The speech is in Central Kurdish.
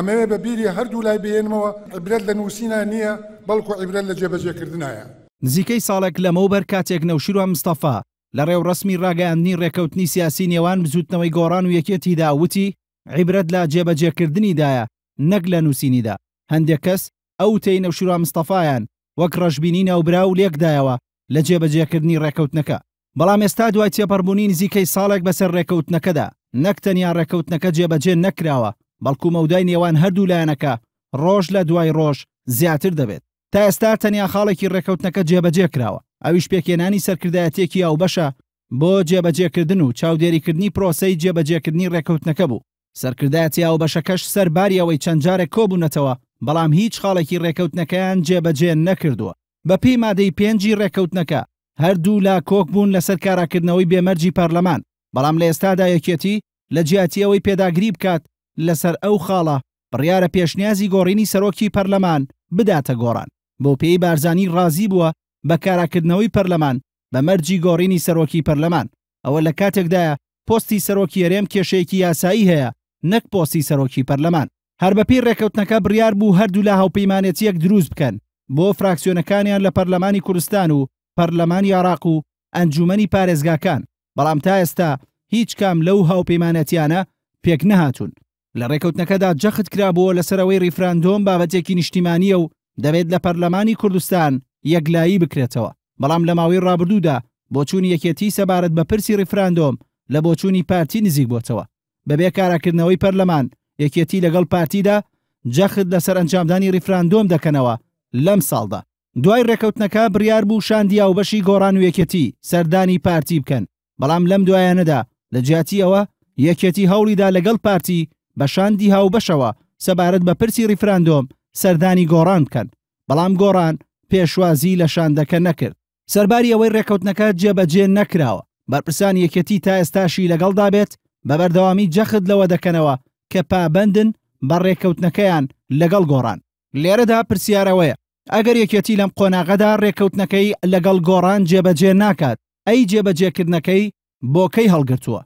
ئەمەوێ بە بیری هەردوو لای بێنمەوە عبرەت لە نووسینە نییە بەڵکو عیبرەت لە جێبەجێکردنایە نزیکەی ساڵێک لەمە بەر کاتێک نەوشیروە مستەفا لە ڕێو ڕسمی ڕاگەیاندنی ڕێکەوتنی سیاسی نێوان بزوتنەوەی گۆڕان و یەکێتیدا وتی عیبرەت لە جێبەجێکردنیدایە نەک لە نووسینیدا هەندێک کەس ئەو تی نەوشیروە مستەفاایان وەک ڕژبینی ناوبرا و لێکدایەوە لە جێبەجێکردنی ڕێکەوتنەکە بەڵام ئێستا دوای تێپەربوونی نزیکەی ساڵێک بەسەر ڕێکەوتنەکەدا نەک تەنیا ڕێکەوتنەکە جێبەجێ نەکراوە بەڵکو مەودای نێوان هەردوو لایەنەکە ڕۆژ لە دوای ڕۆژ زیاتر دەبێت تا ئێستا تەنیا خاڵێکی ڕێکەوتنەکە جێبەجێ کراوە ئەویش پێکێنانی سەرکردایەتێکی ئەو بەشە بۆ جێبەجێکردن و چاودێریکردنی پرۆسی جێبەجێکردنی ڕێکەوتنەکە بوو سەرکردایەتی ئەو بەشەکەش سەرباریەوەی چەند جارێک کۆبوونەتەوە بەڵام هیچ خاڵێکی ڕێکەوتنەکەیان جێبەجێ نەکردووە بە پێی مادەی پێنجی ڕێکەوتنەکە هەردوو لا کۆک بوون لەسەر کاراکردنەوەی بێمەرجی پەرلەمان بەڵام لە ئێستادا یەکێتی لە جیاتیەوەی پێداگری بکات لەسەر ئەو خاڵە بڕیارە پێشنیازی گۆڕینی سەرۆکی پەرلەمان بداتە گۆڕان بۆ پێی بارزانانی ڕازی بووە بە کاراکردنەوەی پەرلەمان بە مەرجی گۆڕینی سەرۆکی پەرلەمان ئەوە لە کاتێکدایە پۆستی سەرۆکی ئەرێم کێشەیەکی یاسایی هەیە نەک پۆستی سەرۆکی پەرلەمان هەر بەپی ڕێکەوتنەکە بڕیار بوو هەردوو لا هاوپەیمانێتیەک دروست بکەن بۆ فراکسیۆنەکانیان لە پەرلەمانی کوردستان و پەرلەمانی عراق و ئەنجومنی پارێزگاکان بەڵام تا ئێستا هیچ کام لەو هاوپەیمانەتیانە پێک نەهاتون لە ڕێکەوتنەکەدا جەخت کرابووە لەسەرەوەی ریفراندۆم بابەتێکی نیشتیمانیە و دەبێت لە پەرلەمانی کوردستان یەکلایی بکرێتەوە بەڵام لە ماوەی ڕابردوودا بۆچوونی یەکێتی سەبارەت بە پرسی ریفراندۆم لە بۆچوونی پارتی نزیک بۆتەوە بەبێ کاراکردنەوەی پەرلەمان یەکێتی لەگەڵ پارتیدا جەخت لەسەر ئەنجامدانی ریفراندۆم دەکەنەوە لەم ساڵدا دوای ڕێکەوتنەکە بریار بوو شاندیا و بەشی گۆڕان و یەکەتی سەردانی پارتی بکەن بەڵام لەم دوایانەدا لە جیاتی ئەوە یەکێتی هەوڵیدا لەگەڵ پارتی بە شاندی هاوبەشەوە سەبارەت بە پرسی ریفراندۆم سەردانی گۆڕان بکەن بەڵام گۆڕان پێشوازی لە شاندەکە نەکرد سەرباری ئەوەی ڕێکەوتنەکە جێبەجێ نەکراوە بەرپرسان یەکەتی تا ئێستاشی لەگەڵ دابێت بە بەردەوامی جەخت لەوە دەکەنەوە کە پابندن بە ڕێکەوتنەکەیان لەگەڵ گۆڕان لێرەدا پرسیارەوەیە ئەگەر یەکەتی لەم قۆناغەدا ڕێکەوتنەکەی لەگەڵ گۆڕان جێبەجێ ناکات ئەی جێبەجێکردنەکەی بۆکەی هەڵگرتووە